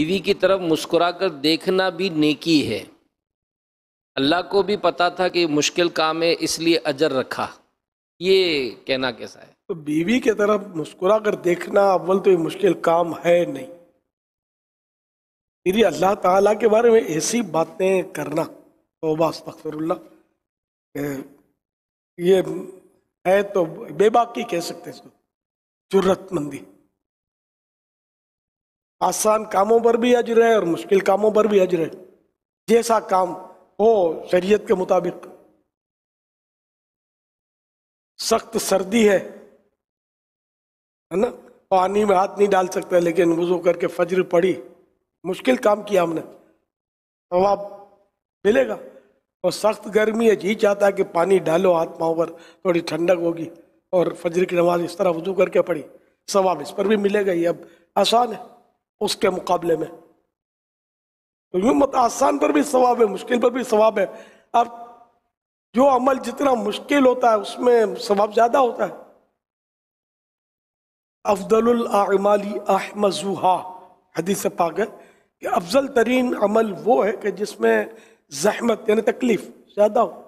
बीवी की तरफ मुस्कुराकर देखना भी नेकी है अल्लाह को भी पता था कि मुश्किल काम है इसलिए अजर रखा ये कहना कैसा है तो बीवी की तरफ मुस्कुरा कर देखना अव्वल तो ये मुश्किल काम है नहीं मेरी अल्लाह ताला के बारे में ऐसी बातें करना तोबा ये है तो बेबाकी कह सकते हैं इसको जरूरतमंदी आसान कामों पर भी अजर है और मुश्किल कामों पर भी अजर है जैसा काम हो शरीयत के मुताबिक सख्त सर्दी है है ना पानी में हाथ नहीं डाल सकते लेकिन वजू करके फज्र पड़ी मुश्किल काम किया हमने तो आप मिलेगा और सख्त गर्मी है जी चाहता है कि पानी डालो हाथ पाँव पर थोड़ी ठंडक होगी और फज्र की नमाज इस तरह वजू करके पड़ी सवाब इस पर भी मिलेगा ये अब आसान है उसके मुकाबले में तो यूं मत आसान पर भी सवाब है मुश्किल पर भी सवाब है अब जो अमल जितना मुश्किल होता है उसमें सवाब ज़्यादा होता है अफजल अमाली अहमजुहा हदीस पाक है कि अफजल तरीन अमल वो है कि जिसमें जहमत यानी तकलीफ़ ज़्यादा हो